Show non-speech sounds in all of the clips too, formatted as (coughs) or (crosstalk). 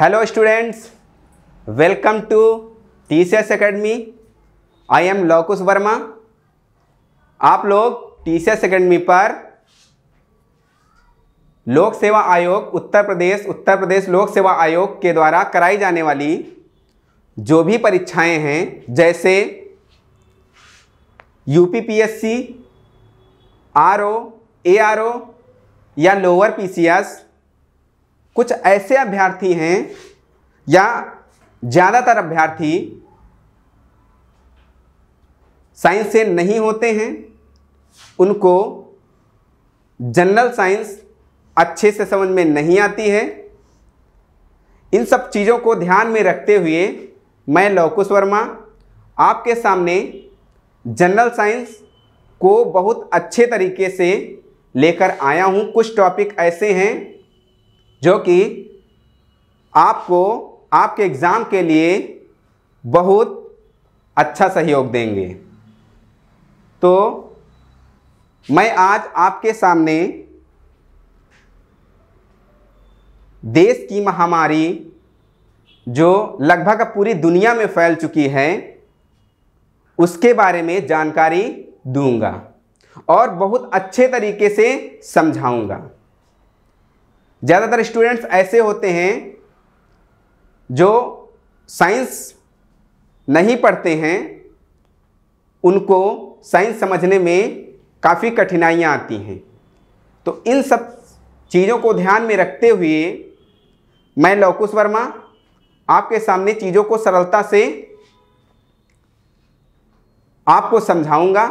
hello students welcome to T C S academy I am Lokush Verma आप लोग T C S academy पर लोक सेवा आयोग उत्तर प्रदेश उत्तर प्रदेश लोक सेवा आयोग के द्वारा कराई जाने वाली जो भी परीक्षाएं हैं जैसे U P P S C R O A R O या लोअर पी सी एस कुछ ऐसे अभ्यर्थी हैं या ज़्यादातर अभ्यर्थी साइंस से नहीं होते हैं उनको जनरल साइंस अच्छे से समझ में नहीं आती है इन सब चीज़ों को ध्यान में रखते हुए मैं लौकुश वर्मा आपके सामने जनरल साइंस को बहुत अच्छे तरीके से लेकर आया हूँ कुछ टॉपिक ऐसे हैं जो कि आपको आपके एग्ज़ाम के लिए बहुत अच्छा सहयोग देंगे तो मैं आज आपके सामने देश की महामारी जो लगभग पूरी दुनिया में फैल चुकी है उसके बारे में जानकारी दूंगा और बहुत अच्छे तरीके से समझाऊंगा ज़्यादातर स्टूडेंट्स ऐसे होते हैं जो साइंस नहीं पढ़ते हैं उनको साइंस समझने में काफ़ी कठिनाइयाँ आती हैं तो इन सब चीज़ों को ध्यान में रखते हुए मैं लौकुश वर्मा आपके सामने चीज़ों को सरलता से आपको समझाऊंगा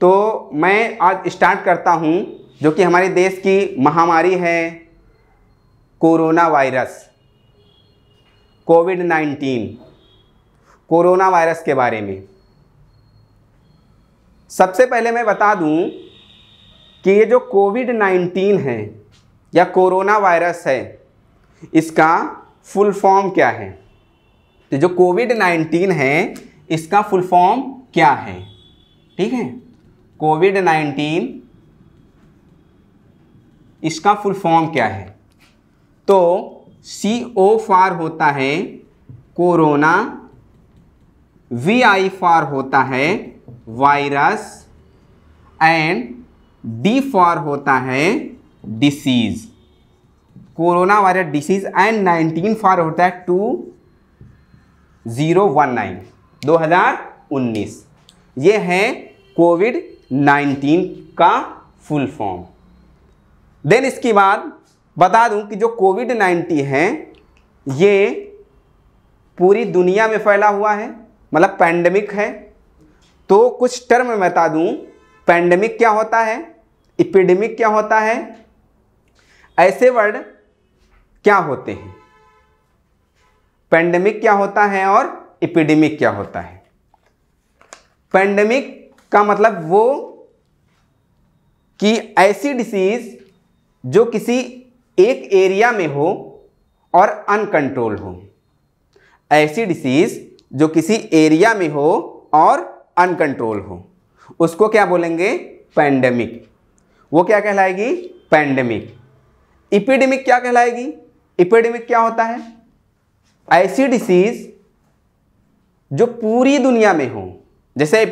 तो मैं आज स्टार्ट करता हूँ जो कि हमारे देश की महामारी है corona virus covid nineteen corona virus के बारे में सबसे पहले मैं बता दूं कि ये जो कोविड नाइन्टीन है या कोरोना वायरस है इसका फुल फॉर्म क्या है तो जो कोविड नाइन्टीन है इसका फुल फॉर्म क्या है ठीक है कोविड नाइन्टीन इसका फुल फॉर्म क्या है तो सी ओ फार होता है कोरोना वी आई फार होता है वायरस एंड डी फार होता है disease corona virus disease and nineteen for होता है टू ज़ीरो वन नाइन दो हज़ार उन्नीस ये है कोविड नाइन्टीन का फुल फॉर्म देन इसके बाद बता दूं कि जो कोविड नाइन्टीन है ये पूरी दुनिया में फैला हुआ है मतलब पैंडमिक है तो कुछ टर्म में बता दूं पैंडमिक क्या होता है इपिडेमिक क्या होता है ऐसे वर्ड क्या होते हैं पैंडमिक क्या होता है और इपिडेमिक क्या होता है पैंडमिक का मतलब वो कि ऐसी डिसीज़ जो किसी एक एरिया में हो और अनकंट्रोल हो ऐसी डिसीज़ जो किसी एरिया में हो और अनकंट्रोल हो उसको क्या बोलेंगे पैंडमिक वो क्या कहलाएगी पैंडमिक इपिडेमिक क्या कहलाएगी इपिडेमिक क्या होता है ऐसी डिसीज़ जो पूरी दुनिया में हो जैसे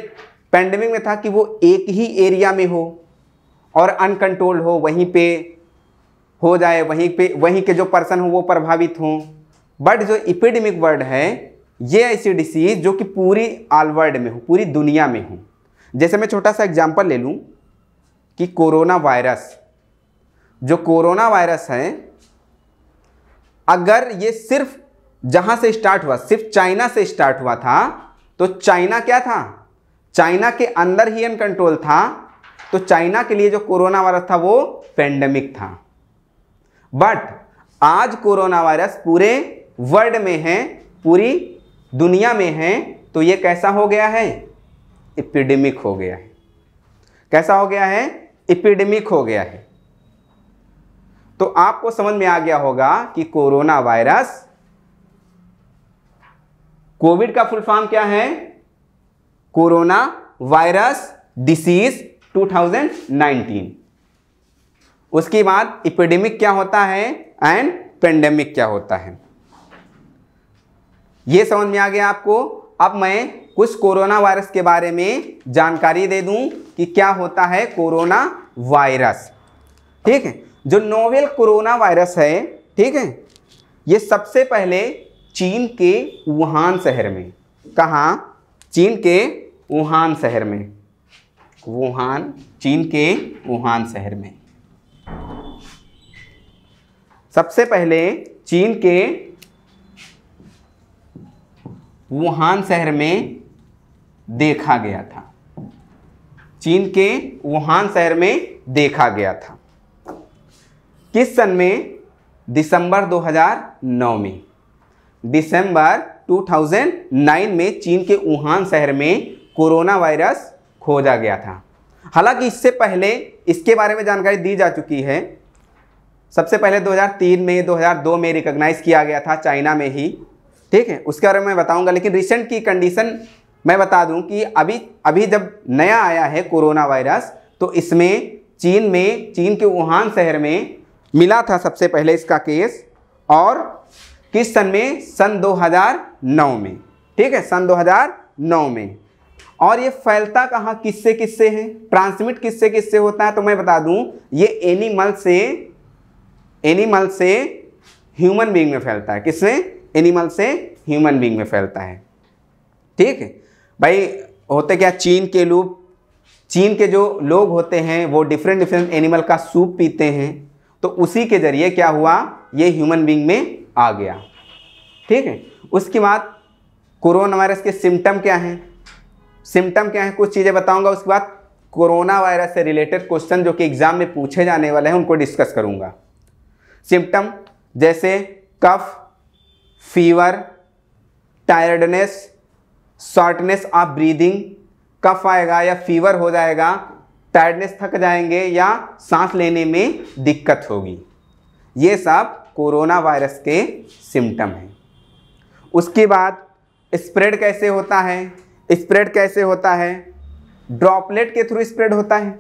पैंडमिक में था कि वो एक ही एरिया में हो और अनकंट्रोल हो वहीं पे हो जाए वहीं पे वहीं के जो पर्सन हो वो प्रभावित हों बट जो इपिडमिक वर्ड है ये ऐसी डिसीज जो कि पूरी ऑल वर्ल्ड में हो पूरी दुनिया में हो जैसे मैं छोटा सा एग्ज़ाम्पल ले लूँ कि कोरोना वायरस जो कोरोना वायरस है अगर ये सिर्फ जहाँ से स्टार्ट हुआ सिर्फ चाइना से स्टार्ट हुआ था तो चाइना क्या था चाइना के अंदर ही अनकंट्रोल था तो चाइना के लिए जो कोरोना वायरस था वो पेंडेमिक था बट आज कोरोना वायरस पूरे वर्ल्ड में है पूरी दुनिया में है तो ये कैसा हो गया है इपिडेमिक हो गया है कैसा हो गया है इपिडेमिक हो गया है तो आपको समझ में आ गया होगा कि कोरोना वायरस कोविड का फुल फॉर्म क्या है कोरोना वायरस डिसीज 2019 उसके बाद इपिडेमिक क्या होता है एंड पेंडेमिक क्या होता है ये समझ में आ गया आपको अब मैं कुछ कोरोना वायरस के बारे में जानकारी दे दूं कि क्या होता है कोरोना वायरस ठीक है जो नोवेल कोरोना वायरस है ठीक है ये सबसे पहले चीन के वुहान शहर में कहा चीन के वुहान शहर में वुहान चीन के वुहान शहर में सबसे पहले चीन के वुहान शहर में देखा गया था चीन के वुहान शहर में देखा गया था किस सन में दिसंबर 2009 में दिसंबर 2009 में चीन के वुहान शहर में कोरोना वायरस खोजा गया था हालांकि इससे पहले इसके बारे में जानकारी दी जा चुकी है सबसे पहले 2003 में 2002 में रिकॉग्नाइज किया गया था चाइना में ही ठीक है उसके बारे में मैं बताऊंगा लेकिन रिसेंट की कंडीशन मैं बता दूं कि अभी अभी जब नया आया है कोरोना वायरस तो इसमें चीन में चीन के वुहान शहर में मिला था सबसे पहले इसका केस और किस सन में सन 2009 में ठीक है सन 2009 में और ये फैलता कहाँ किससे किससे है ट्रांसमिट किससे किससे होता है तो मैं बता दूं ये एनिमल से एनिमल से ह्यूमन बींग में फैलता है किससे एनिमल से ह्यूमन बींग में फैलता है ठीक है भाई होते क्या चीन के लोग चीन के जो लोग होते हैं वो डिफरेंट डिफरेंट एनिमल का सूप पीते हैं तो उसी के ज़रिए क्या हुआ ये ह्यूमन बींग में आ गया ठीक है उसके बाद कोरोना वायरस के सिम्टम क्या हैं सिम्टम क्या हैं कुछ चीज़ें बताऊंगा उसके बाद कोरोना वायरस से रिलेटेड क्वेश्चन जो कि एग्ज़ाम में पूछे जाने वाले हैं उनको डिस्कस करूंगा सिम्टम जैसे cough fever tiredness shortness of breathing cough आएगा या फीवर हो जाएगा टायर्डनेस थक जाएंगे या सांस लेने में दिक्कत होगी ये सब कोरोना वायरस के सिम्टम हैं उसके बाद स्प्रेड कैसे होता है स्प्रेड कैसे होता है ड्रॉपलेट के थ्रू स्प्रेड होता है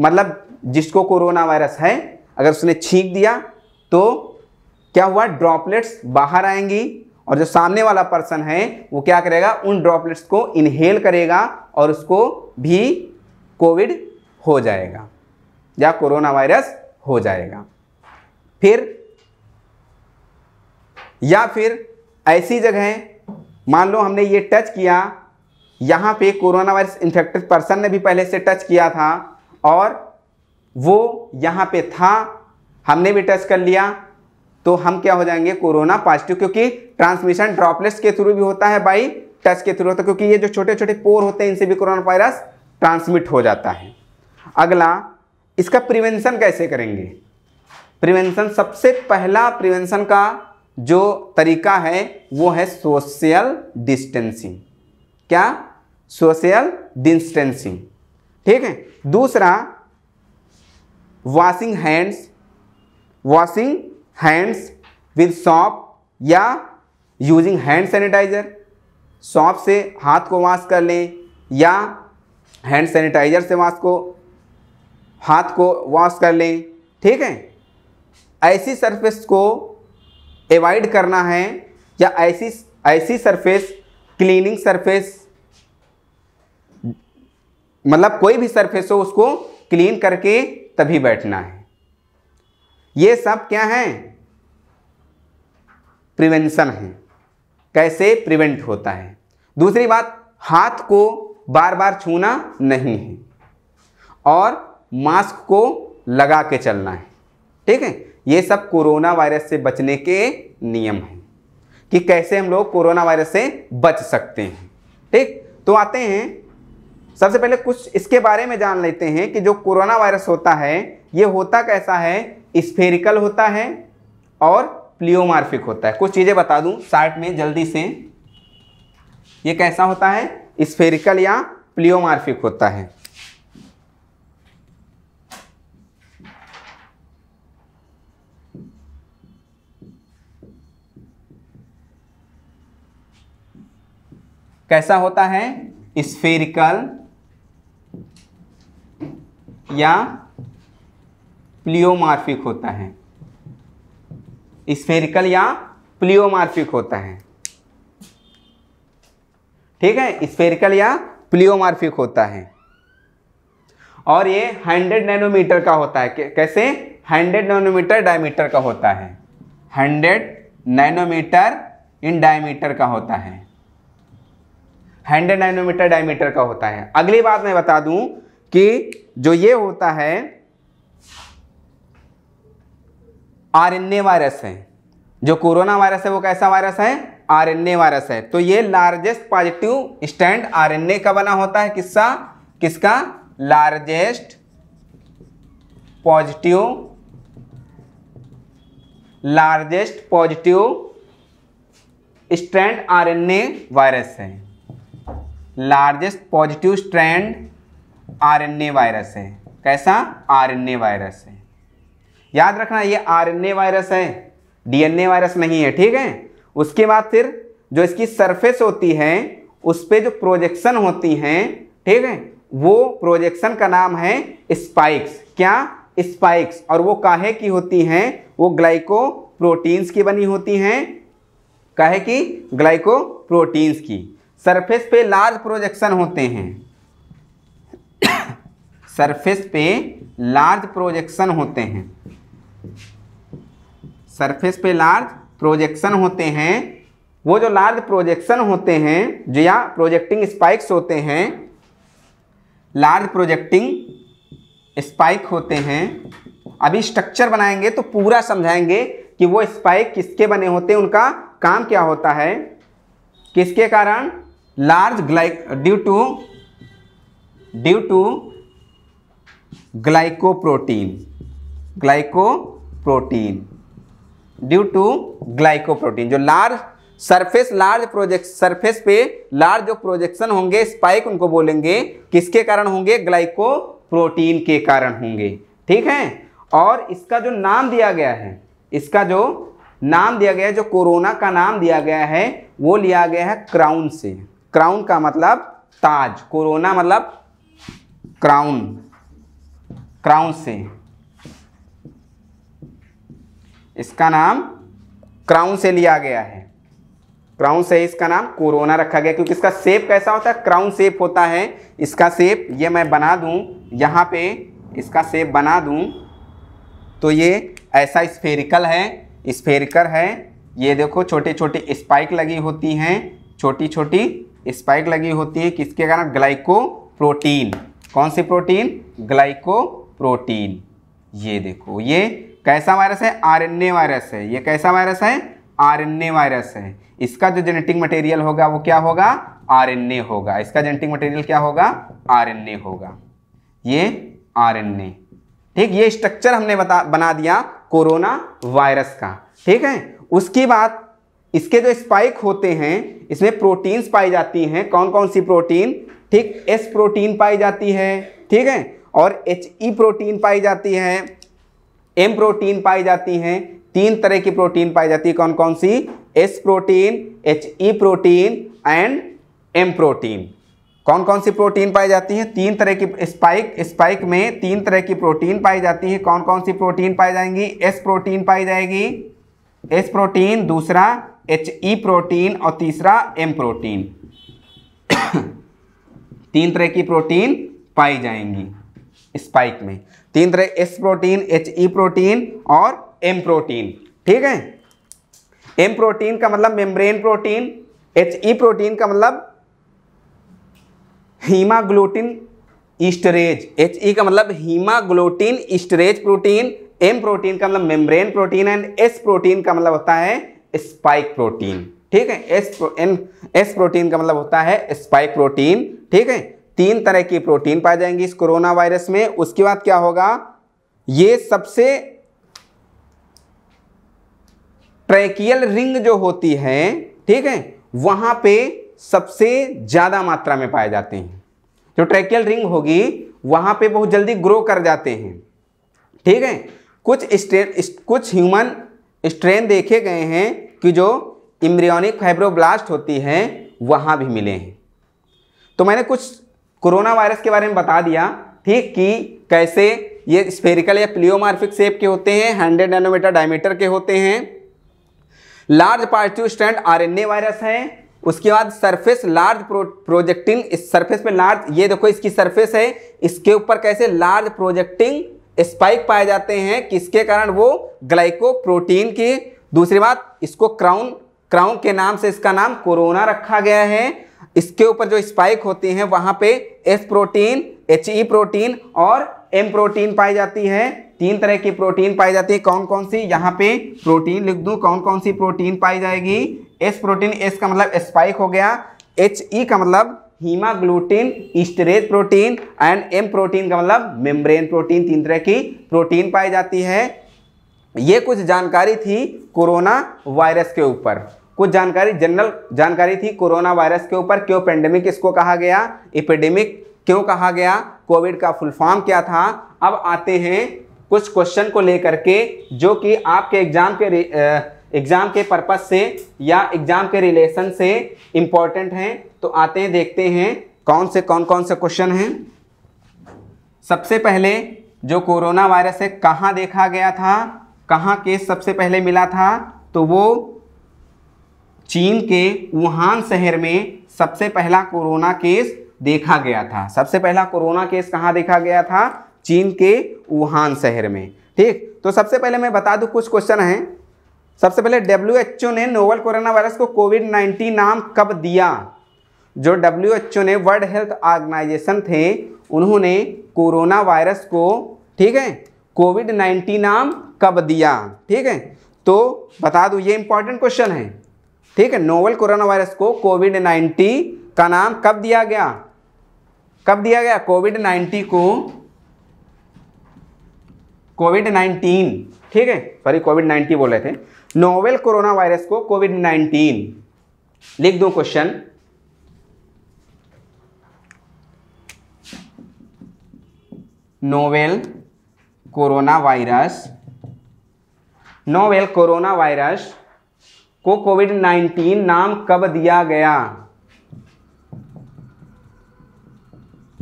मतलब जिसको कोरोना वायरस है अगर उसने छींक दिया तो क्या हुआ ड्रॉपलेट्स बाहर आएंगी और जो सामने वाला पर्सन है वो क्या करेगा उन ड्रॉपलेट्स को इनहेल करेगा और उसको भी कोविड हो जाएगा या कोरोना वायरस हो जाएगा फिर या फिर ऐसी जगह मान लो हमने ये टच किया यहाँ पे कोरोना वायरस इन्फेक्टेड पर्सन ने भी पहले से टच किया था और वो यहाँ पे था हमने भी टच कर लिया तो हम क्या हो जाएंगे कोरोना पॉजिटिव क्योंकि ट्रांसमिशन ड्रॉपलेट्स के थ्रू भी होता है बाई टच के थ्रू होता है क्योंकि ये जो छोटे छोटे पोर होते हैं इनसे भी कोरोना वायरस ट्रांसमिट हो जाता है अगला इसका प्रिवेंशन कैसे करेंगे प्रिवेंशन सबसे पहला प्रिवेंशन का जो तरीका है वो है सोशल डिस्टेंसिंग क्या सोशल डिस्टेंसिंग ठीक है दूसरा washing hands washing hands with soap या यूजिंग हैंड सैनिटाइजर सॉप से हाथ को वॉश कर लें या हैंड सैनिटाइजर से वॉश को हाथ को वॉश कर लें ठीक है ऐसी सरफेस को एवॉइड करना है या ऐसी ऐसी सरफेस क्लीनिंग सरफेस मतलब कोई भी सरफेस हो उसको क्लीन करके तभी बैठना है ये सब क्या है प्रिवेंशन है कैसे प्रिवेंट होता है दूसरी बात हाथ को बार बार छूना नहीं है और मास्क को लगा के चलना है ठीक है ये सब कोरोना वायरस से बचने के नियम हैं कि कैसे हम लोग कोरोना वायरस से बच सकते हैं ठीक तो आते हैं सबसे पहले कुछ इसके बारे में जान लेते हैं कि जो कोरोना वायरस होता है ये होता कैसा है स्फेरिकल होता है और प्लियोमार्फिक होता है कुछ चीज़ें बता दूं शार्ट में जल्दी से ये कैसा होता है स्फेरिकल या प्लियोमार्फिक होता है कैसा होता है स्फेरिकल या प्लियोमार्फिक होता है स्फेरिकल या प्लियोमार्फिक होता है ठीक है स्फेरिकल या प्लियोमार्फिक होता है और ये 100 नैनोमीटर का होता है कैसे 100 नैनोमीटर डायमीटर का होता है 100 नैनोमीटर इन डायमीटर का होता है 100 नैनोमीटर डायमीटर का होता है अगली बात मैं बता दूं कि जो ये होता है आरएनए वायरस है जो कोरोना वायरस है वो कैसा वायरस है आरएनए वायरस है तो ये लार्जेस्ट पॉजिटिव स्टैंड आरएनए का बना होता है किसका किसका largest positive largest positive strand RNA virus है largest positive strand RNA virus है कैसा आरएनए वायरस है याद रखना ये आरएनए वायरस है डीएनए वायरस नहीं है ठीक है उसके बाद फिर जो इसकी सरफेस होती है उस पर जो प्रोजेक्शन होती हैं ठीक है वो प्रोजेक्शन का नाम है स्पाइक्स क्या स्पाइक्स और वो काहे की होती हैं वो ग्लाइको प्रोटीन्स की बनी होती हैं काहे की ग्लाइको प्रोटीन्स की सरफेस पे लार्ज प्रोजेक्शन होते हैं सरफेस पे लार्ज प्रोजेक्शन होते हैं सरफेस पे लार्ज प्रोजेक्शन होते हैं वो जो लार्ज प्रोजेक्शन होते हैं जो या प्रोजेक्टिंग स्पाइक्स होते हैं लार्ज प्रोजेक्टिंग स्पाइक होते हैं अभी स्ट्रक्चर बनाएंगे तो पूरा समझाएंगे कि वो स्पाइक किसके बने होते हैं उनका काम क्या होता है किसके कारण large glyco due to due to glycoprotein glycoprotein due to glycoprotein जो large surface large project surface पे लार्ज जो प्रोजेक्शन होंगे स्पाइक उनको बोलेंगे किसके कारण होंगे ग्लाइकोप्रोटीन के कारण होंगे ठीक है और इसका जो नाम दिया गया है इसका जो नाम दिया गया है जो कोरोना का नाम दिया गया है वो लिया गया है क्राउन से क्राउन का मतलब ताज कोरोना मतलब क्राउन क्राउन से इसका नाम क्राउन से लिया गया है क्राउन से इसका नाम कोरोना रखा गया क्योंकि इसका सेप कैसा होता है क्राउन सेप होता है इसका सेप ये मैं बना दूं यहाँ पे इसका सेप बना दूं तो ये ऐसा स्फेरिकल है स्फेरिकल है ये देखो छोटे छोटे स्पाइक लगी होती हैं छोटी छोटी स्पाइक लगी होती है किसके कारण ग्लाइको प्रोटीन कौन सी प्रोटीन ग्लाइको प्रोटीन ये देखो ये कैसा वायरस है आरएनए वायरस है ये कैसा वायरस है आरएनए वायरस है इसका जो जेनेटिक मटेरियल होगा वो क्या होगा आरएनए होगा इसका जेनेटिक मटेरियल क्या होगा आरएनए होगा ये आरएनए ठीक ये स्ट्रक्चर हमने बता बना दिया कोरोना वायरस का ठीक है उसकी बात इसके जो स्पाइक होते हैं इसमें प्रोटीन्स पाई जाती हैं कौन कौन सी प्रोटीन ठीक एस प्रोटीन पाई जाती है ठीक है और एच ई e प्रोटीन पाई जाती है एम प्रोटीन पाई जाती हैं तीन तरह की प्रोटीन पाई जाती है कौन कौन सी S protein H E e protein and M protein कौन कौन सी प्रोटीन पाई जाती है तीन तरह की स्पाइक स्पाइक में तीन तरह की प्रोटीन पाई जाती है कौन कौन सी प्रोटीन पाई जाएंगी एस प्रोटीन पाई जाएगी एस प्रोटीन दूसरा एच ई e प्रोटीन और तीसरा एम प्रोटीन (coughs) तीन तरह की प्रोटीन पाई जाएंगी स्पाइक में तीन तरह S protein H E protein और एम प्रोटीन ठीक है एम प्रोटीन का मतलब membrane protein H E protein का मतलब हीमाग्लोटिन ईस्टरेज एच ई का मतलब haemagglutinin esterase protein M protein का मतलब membrane protein and S protein का मतलब होता है स्पाइक प्रोटीन ठीक है एस एन एस प्रोटीन का मतलब होता है स्पाइक प्रोटीन ठीक है तीन तरह की प्रोटीन पाई जाएंगी इस कोरोना वायरस में उसके बाद क्या होगा ये सबसे ट्रैकियल रिंग जो होती है ठीक है वहां पे सबसे ज़्यादा मात्रा में पाए जाते हैं जो ट्रैकियल रिंग होगी वहां पे बहुत जल्दी ग्रो कर जाते हैं ठीक है कुछ स्ट्रेन कुछ ह्यूमन स्ट्रेन देखे गए हैं कि जो इम्रियोनिक फाइब्रोब्लास्ट होती है वहां भी मिले हैं तो मैंने कुछ कोरोना वायरस के बारे में बता दिया ठीक कि कैसे ये स्पेरिकल या प्लियोमार्फिक शेप के होते हैं हंड्रेड नैनोमीटर डायमीटर के होते हैं large positive stand RNA virus है उसके बाद सरफेस लार्ज प्रो, प्रोजेक्टिंग इस सरफेस पे लार्ज ये देखो इसकी सरफेस है इसके ऊपर कैसे लार्ज प्रोजेक्टिंग स्पाइक पाए जाते हैं किसके कारण वो ग्लाइको प्रोटीन की दूसरी बात इसको क्राउन क्राउन के नाम से इसका नाम कोरोना रखा गया है इसके ऊपर जो स्पाइक होती हैं वहाँ पे S protein H E protein और एम प्रोटीन पाई जाती है तीन तरह की प्रोटीन पाई जाती है कौन कौन सी यहाँ पे प्रोटीन लिख दूँ कौन कौन सी प्रोटीन पाई जाएगी एस प्रोटीन एस का मतलब स्पाइक हो गया एच ई e का मतलब haemagglutinin esterase protein and M protein का मतलब मेम्ब्रेन प्रोटीन तीन तरह की प्रोटीन पाई जाती है ये कुछ जानकारी थी कोरोना वायरस के ऊपर कुछ जानकारी जनरल जानकारी थी कोरोना वायरस के ऊपर क्यों पेंडेमिक इसको कहा गया एपिडेमिक क्यों कहा गया कोविड का फुल फॉर्म क्या था अब आते हैं कुछ क्वेश्चन को लेकर के जो कि आपके एग्जाम के एग्जाम के पर्पज से या एग्जाम के रिलेशन से इम्पॉर्टेंट हैं तो आते हैं देखते हैं कौन से कौन कौन से क्वेश्चन हैं सबसे पहले जो कोरोना वायरस है कहाँ देखा गया था कहाँ केस सबसे पहले मिला था तो वो चीन के वुहान शहर में सबसे पहला कोरोना केस देखा गया था सबसे पहला कोरोना केस कहाँ देखा गया था चीन के वुहान शहर में ठीक तो सबसे पहले मैं बता दूँ कुछ क्वेश्चन हैं सबसे पहले डब्ल्यू ने नोवल कोरोना वायरस को कोविड 19 नाम कब दिया जो डब्ल्यू ने वर्ल्ड हेल्थ ऑर्गेनाइजेशन थे उन्होंने कोरोना वायरस को ठीक है कोविड 19 नाम कब दिया ठीक है तो बता दूँ ये इंपॉर्टेंट क्वेश्चन है ठीक है नोवल कोरोना वायरस को कोविड नाइन्टीन का नाम कब दिया गया कब दिया गया कोविड नाइन्टीन को कोविड नाइन्टीन ठीक है सॉरी कोविड नाइन्टीन बोल रहे थे नोवेल कोरोना वायरस को कोविड नाइन्टीन लिख दो question novel corona virus novel corona virus को कोविड 19 नाम कब दिया गया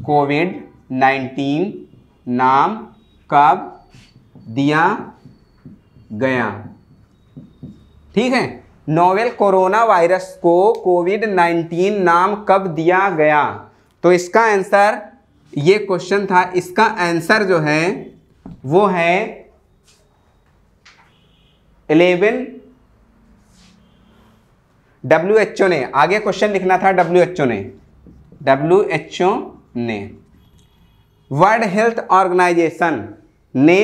कोविड 19 नाम कब दिया गया ठीक है नोवेल कोरोना वायरस को कोविड 19 नाम कब दिया गया तो इसका आंसर ये क्वेश्चन था इसका आंसर जो है वो है 11 डब्ल्यू एच ओ ने आगे क्वेश्चन लिखना था डब्ल्यू एच ओ ने डब्ल्यू एच ओ ने वर्ल्ड हेल्थ ऑर्गेनाइजेशन ने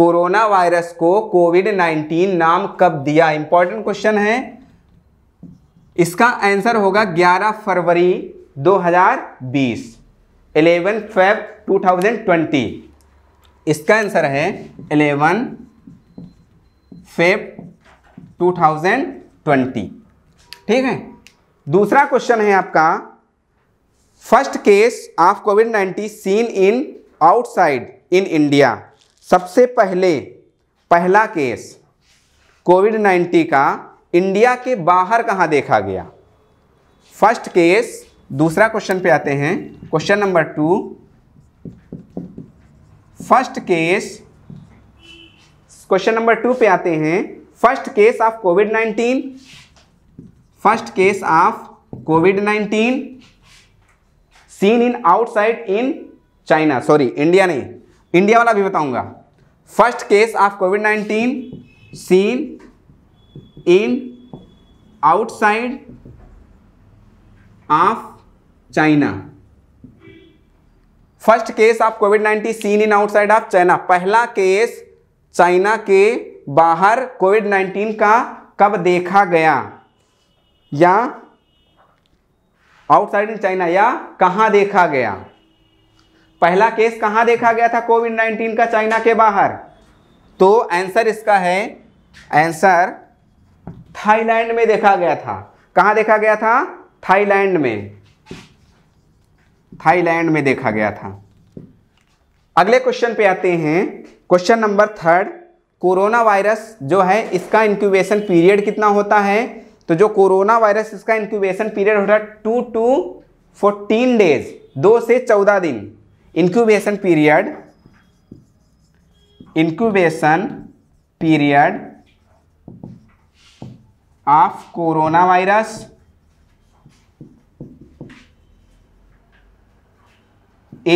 कोरोना वायरस को कोविड 19 नाम कब दिया इंपॉर्टेंट क्वेश्चन है इसका आंसर होगा 11 फरवरी 2020 11 फेब 2020 इसका आंसर है 11 फेब 2020 ठीक है दूसरा क्वेश्चन है आपका first case of COVID nineteen seen in outside in India सबसे पहले पहला केस कोविड नाइन्टीन का इंडिया के बाहर कहाँ देखा गया फर्स्ट केस दूसरा क्वेश्चन पे आते हैं question number two first case question number two पे आते हैं first case of COVID nineteen first case of COVID nineteen seen in outside in China sorry India नहीं इंडिया वाला भी बताऊंगा first case of COVID nineteen seen in outside of China first case of COVID nineteen seen in outside of China पहला case China के बाहर Covid nineteen का कब देखा गया या आउटसाइड इन चाइना या कहा देखा गया पहला केस कहां देखा गया था कोविड नाइन्टीन का चाइना के बाहर तो आंसर इसका है आंसर थाईलैंड में देखा गया था कहां देखा गया था थाईलैंड में थाईलैंड में देखा गया था अगले क्वेश्चन पे आते हैं question number third corona virus जो है इसका इंक्यूबेशन पीरियड कितना होता है तो जो कोरोना वायरस इसका इंक्यूबेशन पीरियड हो रहा है टू टू फोर्टीन डेज दो से चौदह दिन incubation period incubation period of corona virus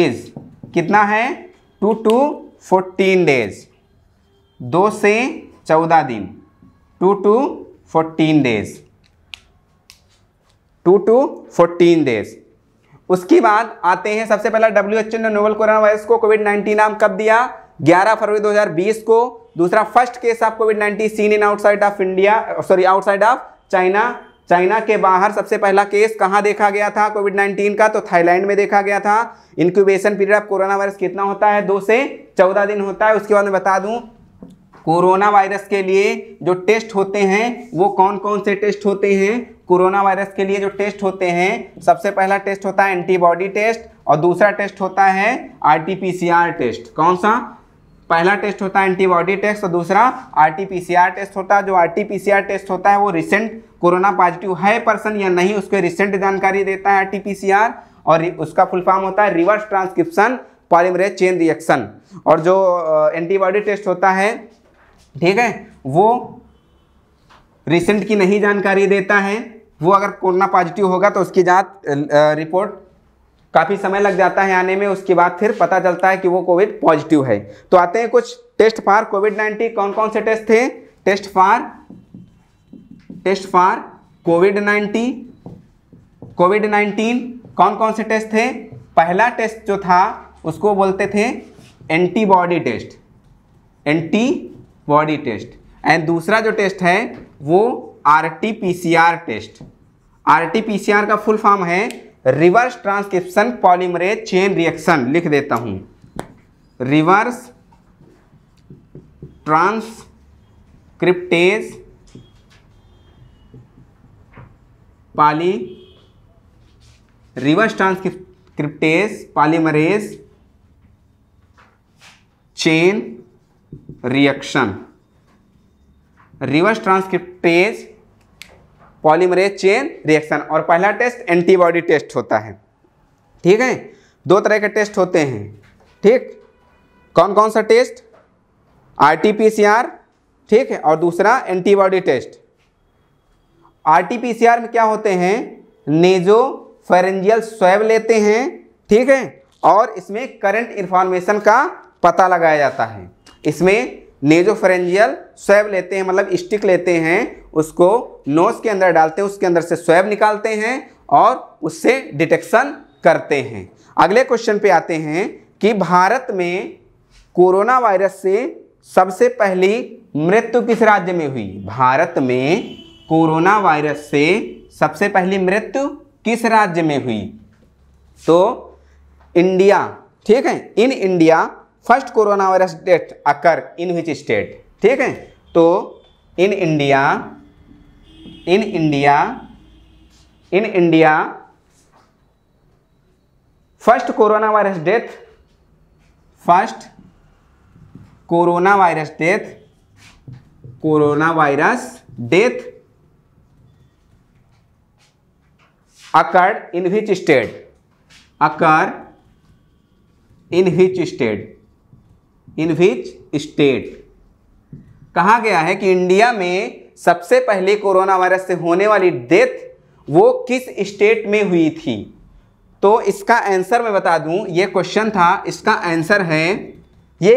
is कितना है टू टू फोर्टीन डेज दो से चौदह दिन two to fourteen days two to fourteen days उसके बाद आते हैं सबसे पहला डब्ल्यू एच ने नोवल कोरोना वायरस को कोविड नाइन्टीन नाम कब दिया 11 फरवरी 2020 को दूसरा first case of COVID nineteen seen in outside of India sorry outside of China China के बाहर सबसे पहला केस कहाँ देखा गया था कोविड नाइन्टीन का तो थाईलैंड में देखा गया था incubation period of corona virus कितना होता है दो से चौदह दिन होता है उसके बाद मैं बता दूं कोरोना वायरस के लिए जो टेस्ट होते हैं वो कौन कौन से टेस्ट होते हैं कोरोना वायरस के लिए जो टेस्ट होते हैं सबसे पहला टेस्ट होता है एंटीबॉडी टेस्ट और दूसरा टेस्ट होता है आरटीपीसीआर टेस्ट कौन सा पहला टेस्ट होता है एंटीबॉडी टेस्ट और दूसरा आरटीपीसीआर टेस्ट होता है जो आरटीपीसीआर टेस्ट होता है वो रिसेंट कोरोना पॉजिटिव है पर्सन या नहीं उसके रिसेंट जानकारी देता है आरटीपीसीआर और उसका फुल फॉर्म होता है reverse transcription polymerase chain reaction और जो एंटीबॉडी टेस्ट होता है ठीक है वो रिसेंट की नहीं जानकारी देता है वो अगर कोरोना पॉजिटिव होगा तो उसकी जांच रिपोर्ट काफ़ी समय लग जाता है आने में उसके बाद फिर पता चलता है कि वो कोविड पॉजिटिव है तो आते हैं कुछ टेस्ट फॉर कोविड नाइन्टीन कौन कौन से टेस्ट थे test for test for COVID nineteen COVID nineteen कौन कौन से टेस्ट थे पहला टेस्ट जो था उसको बोलते थे antibody test antibody test and दूसरा जो टेस्ट है वो आर टेस्ट आर का फुल फॉर्म है reverse transcription polymerase chain reaction लिख देता हूं reverse transcriptase poly reverse transcriptase polymerase chain reaction reverse transcriptase polymerase chain reaction और पहला टेस्ट एंटीबॉडी टेस्ट होता है ठीक है दो तरह के टेस्ट होते हैं ठीक कौन कौन सा टेस्ट आर ठीक है और दूसरा antibody test R T P C R में क्या होते हैं नेजो फेरेंजियल स्वैब लेते हैं ठीक है और इसमें करंट इन्फॉर्मेशन का पता लगाया जाता है इसमें नेजोफरेंजियल स्वैब लेते हैं मतलब स्टिक लेते हैं उसको नोज के अंदर डालते हैं उसके अंदर से स्वैब निकालते हैं और उससे डिटेक्शन करते हैं अगले क्वेश्चन पे आते हैं कि भारत में कोरोना वायरस से सबसे पहली मृत्यु किस राज्य में हुई भारत में कोरोना वायरस से सबसे पहली मृत्यु किस राज्य में हुई तो इंडिया ठीक है in India first corona virus death occur in which state ठीक है तो in India in India in India first corona virus death first corona virus death corona virus death occurred in which state occur in which state in which state कहा गया है कि India में सबसे पहले कोरोना वायरस से होने वाली डेथ वो किस स्टेट में हुई थी तो इसका आंसर मैं बता दूं ये क्वेश्चन था इसका आंसर है ये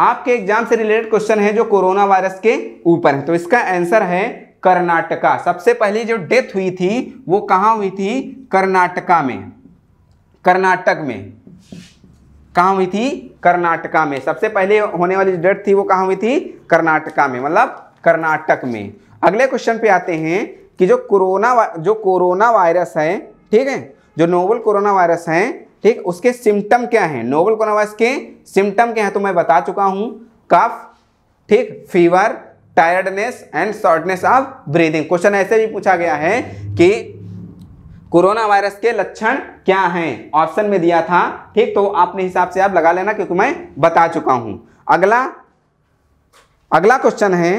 आपके एग्जाम से रिलेटेड क्वेश्चन है जो कोरोना वायरस के ऊपर है तो इसका आंसर है कर्नाटका सबसे पहली जो डेथ हुई थी वो कहाँ हुई थी कर्नाटका में कर्नाटक में कहाँ हुई थी कर्नाटका में सबसे पहले होने वाली जो डेट थी वो कहाँ हुई थी कर्नाटका में मतलब कर्नाटक में अगले क्वेश्चन पे आते हैं कि जो कोरोना जो कोरोना वायरस है ठीक है जो नोवल कोरोना वायरस है ठीक उसके सिम्टम क्या हैं नोवल कोरोना वायरस के सिम्टम क्या हैं तो मैं बता चुका हूँ कफ ठीक fever tiredness and shortness of breathing question ऐसे भी पूछा गया है कि कोरोना वायरस के लक्षण क्या हैं ऑप्शन में दिया था ठीक तो आपने हिसाब से आप लगा लेना क्योंकि मैं बता चुका हूं अगला अगला क्वेश्चन है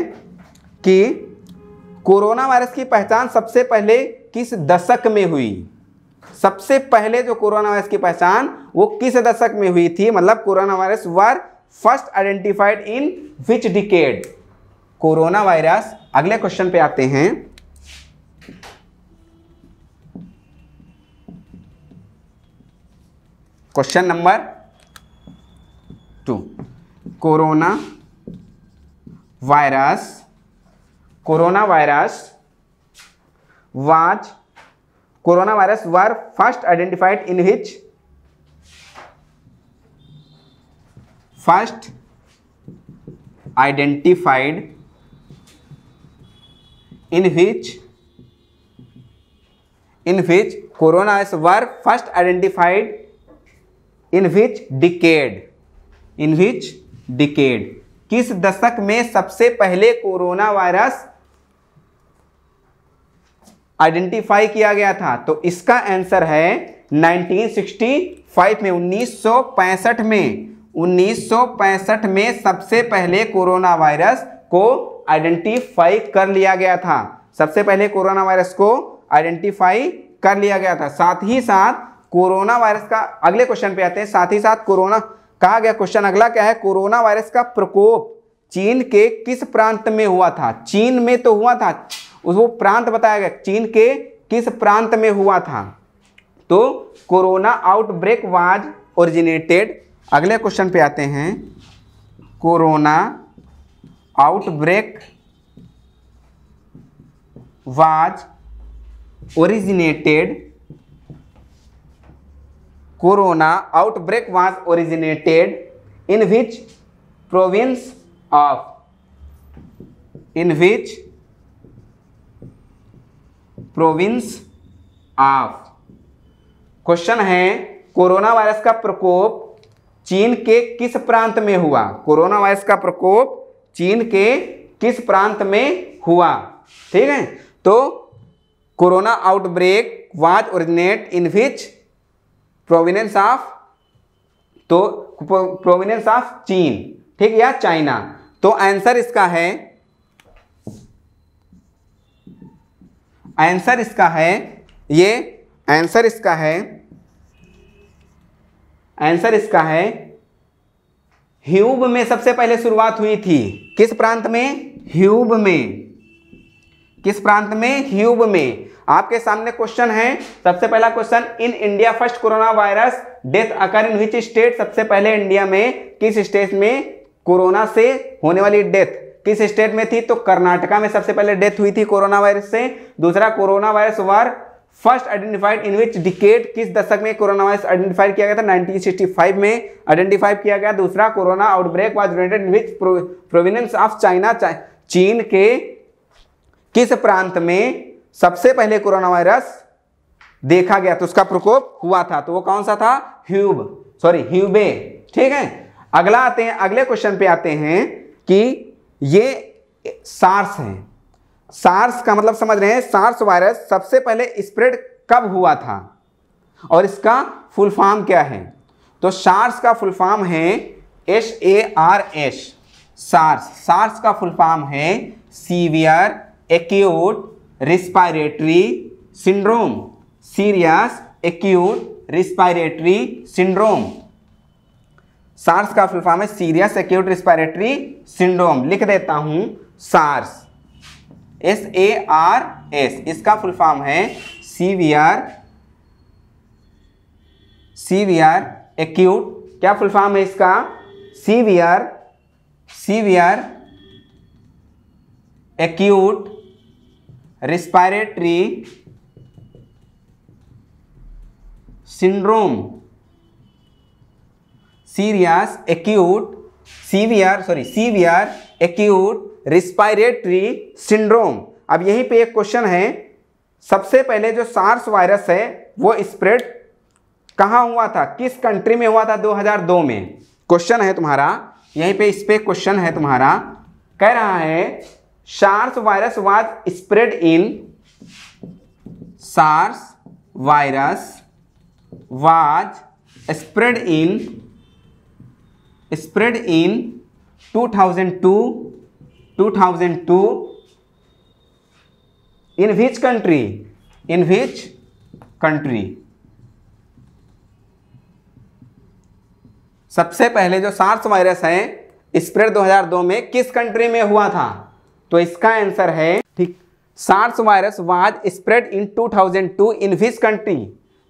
कि कोरोना वायरस की पहचान सबसे पहले किस दशक में हुई सबसे पहले जो कोरोना वायरस की पहचान वो किस दशक में हुई थी मतलब corona virus were first identified in which decade corona virus अगले क्वेश्चन पे आते हैं question number two corona virus corona virus was corona virus were first identified in which first identified in which in which corona were first identified in which decade in which decade किस दशक में सबसे पहले corona virus identify किया गया था तो इसका आंसर है 1965 में 1965 में 1965 में सबसे पहले कोरोना वायरस को आइडेंटिफाई कर लिया गया था सबसे पहले कोरोना वायरस को आइडेंटिफाई कर लिया गया था साथ ही साथ कोरोना वायरस का अगले क्वेश्चन पे आते हैं साथ ही साथ कोरोना कहा गया क्वेश्चन अगला क्या है कोरोना वायरस का प्रकोप चीन के किस प्रांत में हुआ था चीन में तो हुआ था वो प्रांत बताया गया चीन के किस प्रांत में हुआ था तो कोरोना आउटब्रेक वाज ओरिजिनेटेड अगले क्वेश्चन पे आते हैं corona outbreak was originated Corona outbreak was originated in which province of in which province of question है कोरोना वायरस का प्रकोप चीन के किस प्रांत में हुआ कोरोना वायरस का प्रकोप चीन के किस प्रांत में हुआ ठीक है तो corona outbreak was originate in which province of तो प्रोविनेंस ऑफ चीन ठीक या चाइना तो आंसर इसका है आंसर इसका है ये आंसर इसका है आंसर इसका है ह्यूब में सबसे पहले शुरुआत हुई थी किस प्रांत में ह्यूब में किस प्रांत में ह्यूब में आपके सामने क्वेश्चन है सबसे पहला question in India first corona virus death occur in which state सबसे पहले इंडिया में किस स्टेट में कोरोना से होने वाली डेथ किस स्टेट में थी तो कर्नाटका में सबसे पहले डेथ हुई थी कोरोना वायरस से दूसरा corona virus were first identified in which decade किस दशक में कोरोना वायरस आइडेंटिफाइड किया गया था 1965 में आइडेंटिफाई किया गया दूसरा corona outbreak was related which province of China चीन के किस प्रांत में सबसे पहले कोरोना वायरस देखा गया तो उसका प्रकोप हुआ था तो वो कौन सा था ह्यूब सॉरी ह्यूबे ठीक है अगला आते हैं अगले क्वेश्चन पे आते हैं कि ये सार्स है सार्स का मतलब समझ रहे हैं सार्स वायरस सबसे पहले स्प्रेड कब हुआ था और इसका फुल फॉर्म क्या है तो सार्स का फुल फॉर्म है S A R S SARS SARS का फुल फॉर्म है severe acute respiratory syndrome serious acute respiratory syndrome SARS का फुल फॉर्म है सीरियस एक्यूट रिस्पायरेटरी सिंड्रोम लिख देता हूं SARS S A R S इसका फुल फॉर्म है सीवीआर सीवीआर एक्यूट क्या फुल फॉर्म है इसका severe severe acute respiratory syndrome serious acute severe sorry severe acute respiratory syndrome अब यहीं पे एक क्वेश्चन है सबसे पहले जो सार्स वायरस है वो स्प्रेड कहाँ हुआ था किस कंट्री में हुआ था 2002 में क्वेश्चन है तुम्हारा यहीं पे इस पर क्वेश्चन है तुम्हारा कह रहा है SARS virus was spread in SARS virus was spread in spread in 2002 2002 in which country in which country सबसे पहले जो सार्स वायरस है स्प्रेड 2002 में किस कंट्री में हुआ था तो इसका आंसर है ठीक SARS virus was spread in 2002 in which country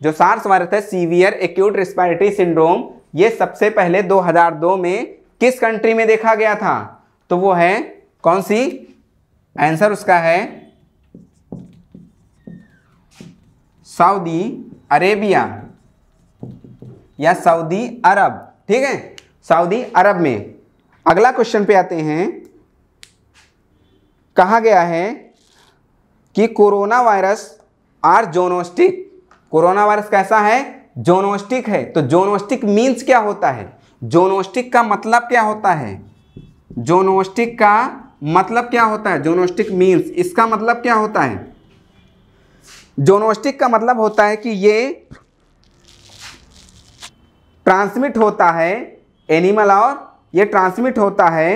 जो सार्स वायरस है सीवियर एक्यूट रिस्पायरेटरी सिंड्रोम ये सबसे पहले 2002 में किस कंट्री में देखा गया था तो वो है कौन सी आंसर उसका है सऊदी अरेबिया या सऊदी अरब ठीक है सऊदी अरब में अगला क्वेश्चन पे आते हैं कहा गया है कि corona virus are zoonotic corona virus कैसा है जोनोस्टिक है तो जोनोस्टिक मीन्स क्या होता है जोनोस्टिक का मतलब क्या होता है जोनोस्टिक का मतलब क्या होता है जोनोस्टिक मीन्स इसका मतलब क्या होता है जोनोस्टिक का मतलब होता है कि ये ट्रांसमिट होता है एनिमल और ये ट्रांसमिट होता है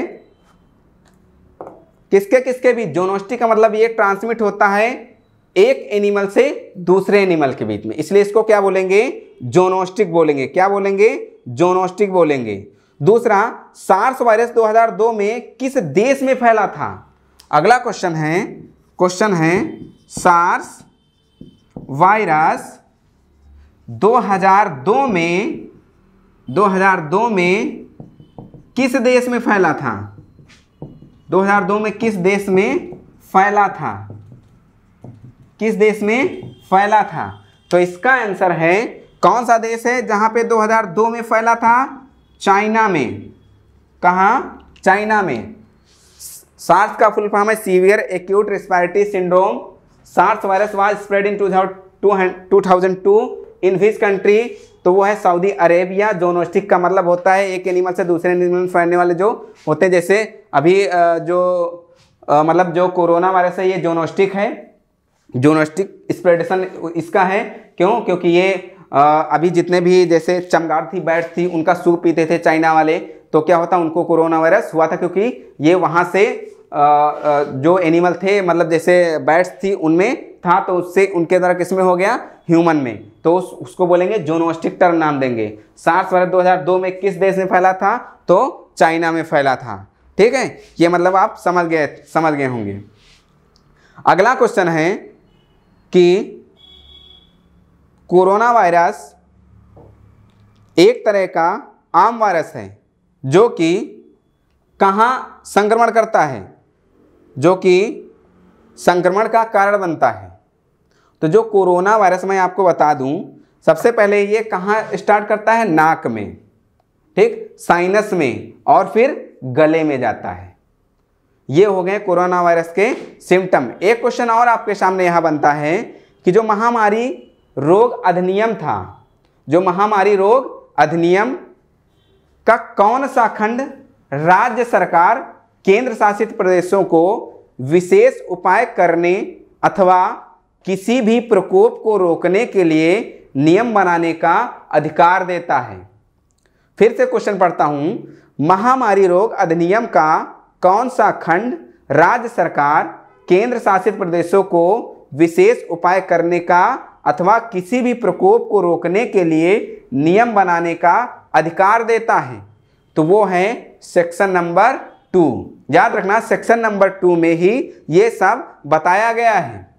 किसके किसके बीच जोनोस्टी का मतलब ये ट्रांसमिट होता है एक एनिमल से दूसरे एनिमल के बीच में इसलिए इसको क्या बोलेंगे जोनोस्टिक बोलेंगे क्या बोलेंगे जोनोस्टिक बोलेंगे दूसरा सार्स वायरस 2002 में किस देश में फैला था अगला क्वेश्चन है क्वेश्चन है सार्स वायरस 2002 में 2002 में किस देश में फैला था 2002 में किस देश में फैला था किस देश में फैला था तो इसका आंसर है कौन सा देश है जहां पे 2002 में फैला था चाइना में कहा चाइना में सार्स का फुल फॉर्म है severe acute respiratory syndrome SARS virus was spread in two thousand two in which country तो वो है सऊदी अरेबिया जोनोस्टिक का मतलब होता है एक एनिमल से दूसरे एनिमल में फैलने वाले जो होते हैं जैसे अभी जो मतलब जो कोरोना वायरस है ये जोनोस्टिक है जोनोस्टिक स्प्रेडेशन इसका है क्यों क्योंकि ये अभी जितने भी जैसे चमगाड़ थी बैट थी उनका सूप पीते थे चाइना वाले तो क्या होता उनको कोरोना वायरस हुआ था क्योंकि ये वहाँ से जो एनिमल थे मतलब जैसे बैट्स थी उनमें था तो उससे उनके द्वारा किस में हो गया ह्यूमन में तो उस, उसको बोलेंगे जोनोस्टिक टर्म नाम देंगे सार्स वाले 2002 में किस देश में फैला था तो चाइना में फैला था ठीक है ये मतलब आप समझ गए समझ गए होंगे अगला क्वेश्चन है कि कोरोना वायरस एक तरह का आम वायरस है जो कि कहाँ संक्रमण करता है जो कि संक्रमण का कारण बनता है तो जो कोरोना वायरस मैं आपको बता दूं सबसे पहले ये कहाँ स्टार्ट करता है नाक में ठीक साइनस में और फिर गले में जाता है ये हो गए कोरोना वायरस के सिम्टम एक क्वेश्चन और आपके सामने यहाँ बनता है कि जो महामारी रोग अधिनियम था जो महामारी रोग अधिनियम का कौन सा खंड राज्य सरकार केंद्र शासित प्रदेशों को विशेष उपाय करने अथवा किसी भी प्रकोप को रोकने के लिए नियम बनाने का अधिकार देता है फिर से क्वेश्चन पढ़ता हूँ महामारी रोग अधिनियम का कौन सा खंड राज्य सरकार केंद्र शासित प्रदेशों को विशेष उपाय करने का अथवा किसी भी प्रकोप को रोकने के लिए नियम बनाने का अधिकार देता है तो वो है सेक्शन नंबर टू याद रखना सेक्शन नंबर टू में ही ये सब बताया गया है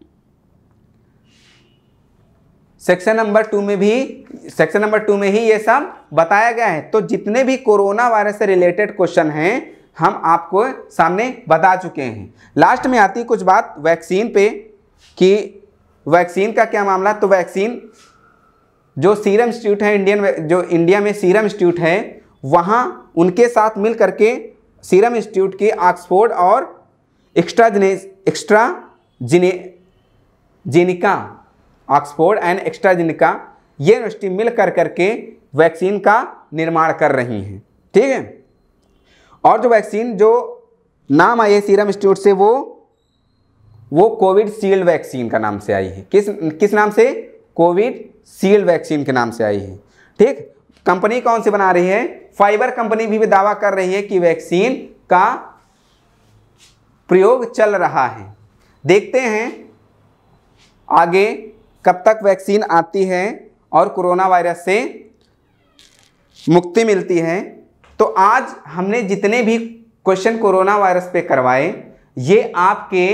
सेक्शन नंबर टू में भी सेक्शन नंबर टू में ही ये सब बताया गया है तो जितने भी कोरोना वायरस से रिलेटेड क्वेश्चन हैं हम आपको सामने बता चुके हैं लास्ट में आती कुछ बात वैक्सीन पे कि वैक्सीन का क्या मामला तो वैक्सीन जो सीरम इंस्टीट्यूट है इंडियन जो इंडिया में सीरम इंस्टीट्यूट है वहाँ उनके साथ मिल करके सीरम इंस्टीट्यूट की ऑक्सफोर्ड और AstraZeneca AstraZeneca Oxford and AstraZeneca ये यूनिवर्सिटी मिल कर करके वैक्सीन का निर्माण कर रही हैं ठीक है और जो वैक्सीन जो नाम आई है सीरम इंस्टीट्यूट से वो वो कोविड सील्ड वैक्सीन का नाम से आई है किस किस नाम से कोविड सील्ड वैक्सीन के नाम से आई है ठीक कंपनी कौन सी बना रही है फाइबर कंपनी भी, भी दावा कर रही है कि वैक्सीन का प्रयोग चल रहा है देखते हैं आगे कब तक वैक्सीन आती है और कोरोना वायरस से मुक्ति मिलती है तो आज हमने जितने भी क्वेश्चन कोरोना वायरस पे करवाए ये आपके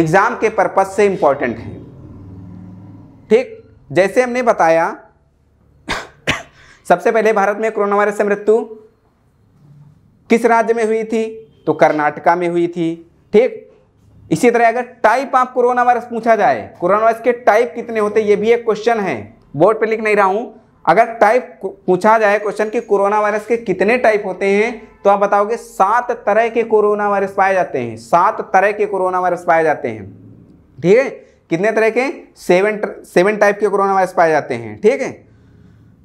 एग्ज़ाम के पर्पज़ से इम्पॉर्टेंट हैं ठीक जैसे हमने बताया सबसे पहले भारत में कोरोना वायरस से मृत्यु किस राज्य में हुई थी तो कर्नाटका में हुई थी ठीक इसी तरह अगर टाइप आप कोरोना वायरस पूछा जाए कोरोना वायरस के टाइप कितने होते ये भी एक क्वेश्चन है बोर्ड पे लिख नहीं रहा हूं अगर टाइप पूछा जाए क्वेश्चन कि कोरोना वायरस के कितने टाइप होते हैं तो आप बताओगे सात तरह के कोरोना वायरस पाए जाते हैं सात तरह के कोरोना वायरस पाए जाते हैं ठीक है कितने तरह के सेवन सेवन टाइप के कोरोना वायरस पाए जाते हैं ठीक है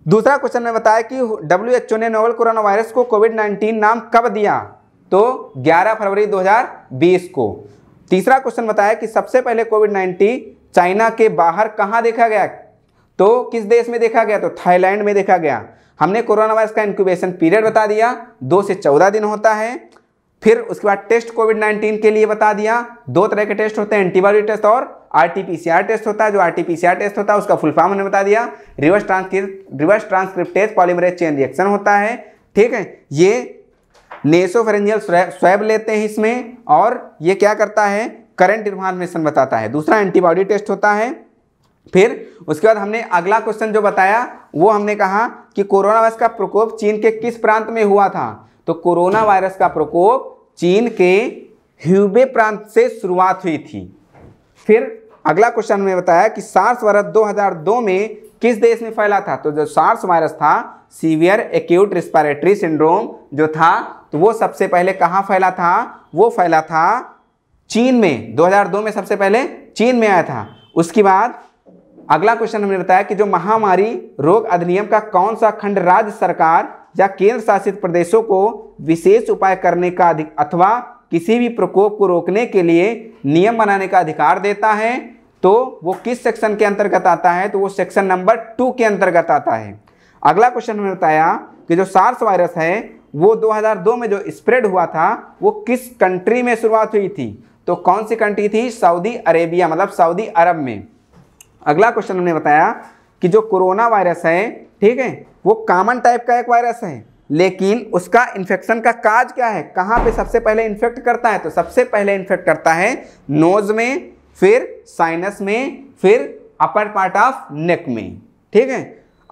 दूसरा क्वेश्चन में बताया कि डब्ल्यू ने नोवल कोरोना वायरस को कोविड 19 नाम कब दिया तो 11 फरवरी 2020 को तीसरा क्वेश्चन बताया कि सबसे पहले कोविड 19 चाइना के बाहर कहाँ देखा गया तो किस देश में देखा गया तो थाईलैंड में देखा गया हमने कोरोना वायरस का इंक्यूबेशन पीरियड बता दिया दो से चौदह दिन होता है फिर उसके बाद टेस्ट कोविड 19 के लिए बता दिया दो तरह के टेस्ट होते हैं एंटीबॉडी टेस्ट और आरटीपीसीआर टेस्ट होता है जो आरटीपीसीआर टेस्ट होता है उसका फुल फॉर्म हमने बता दिया reverse transcript reverse transcriptase polymerase chain reaction होता है ठीक है ये नेसोफेरेंजियल स्वैब लेते हैं इसमें और ये क्या करता है करंट इन्फॉर्मेशन बताता है दूसरा एंटीबॉडी टेस्ट होता है फिर उसके बाद हमने अगला क्वेश्चन जो बताया वो हमने कहा कि कोरोना वायरस का प्रकोप चीन के किस प्रांत में हुआ था तो कोरोना वायरस का प्रकोप चीन के ह्यूबे प्रांत से शुरुआत हुई थी फिर अगला क्वेश्चन में बताया कि सार्स वायरस 2002 में किस देश में फैला था तो जो सार्स वायरस था सीवियर एक्यूट रिस्पायरेटरी सिंड्रोम जो था तो वो सबसे पहले कहाँ फैला था वो फैला था चीन में 2002 में सबसे पहले चीन में आया था उसके बाद अगला क्वेश्चन हमने बताया कि जो महामारी रोग अधिनियम का कौन सा खंड राज्य सरकार या केंद्र शासित प्रदेशों को विशेष उपाय करने का अधिक अथवा किसी भी प्रकोप को रोकने के लिए नियम बनाने का अधिकार देता है तो वो किस सेक्शन के अंतर्गत आता है तो वो सेक्शन नंबर टू के अंतर्गत आता है अगला क्वेश्चन हमने बताया कि जो सार्स वायरस है वो 2002 में जो स्प्रेड हुआ था वो किस कंट्री में शुरुआत हुई थी तो कौन सी कंट्री थी सऊदी अरेबिया मतलब सऊदी अरब में अगला क्वेश्चन हमने बताया कि जो कोरोना वायरस है ठीक है वो कॉमन टाइप का एक वायरस है लेकिन उसका इन्फेक्शन का काज क्या है कहाँ पे सबसे पहले इन्फेक्ट करता है तो सबसे पहले इन्फेक्ट करता है नोज में फिर साइनस में फिर अपर पार्ट ऑफ नेक में ठीक है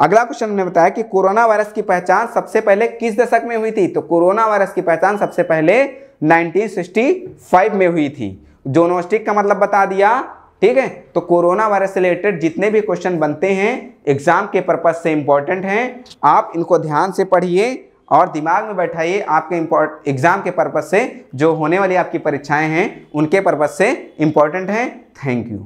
अगला क्वेश्चन हमने बताया कि कोरोना वायरस की पहचान सबसे पहले किस दशक में हुई थी तो कोरोना वायरस की पहचान सबसे पहले 1965 में हुई थी जोनोस्टिक का मतलब बता दिया ठीक है तो कोरोना वायरस से रिलेटेड जितने भी क्वेश्चन बनते हैं एग्जाम के पर्पज से इंपॉर्टेंट हैं आप इनको ध्यान से पढ़िए और दिमाग में बैठाइए आपके इम्पोर्ट एग्ज़ाम के पर्पज़ से जो होने वाली आपकी परीक्षाएं हैं उनके पर्पज़ से इम्पॉर्टेंट हैं थैंक यू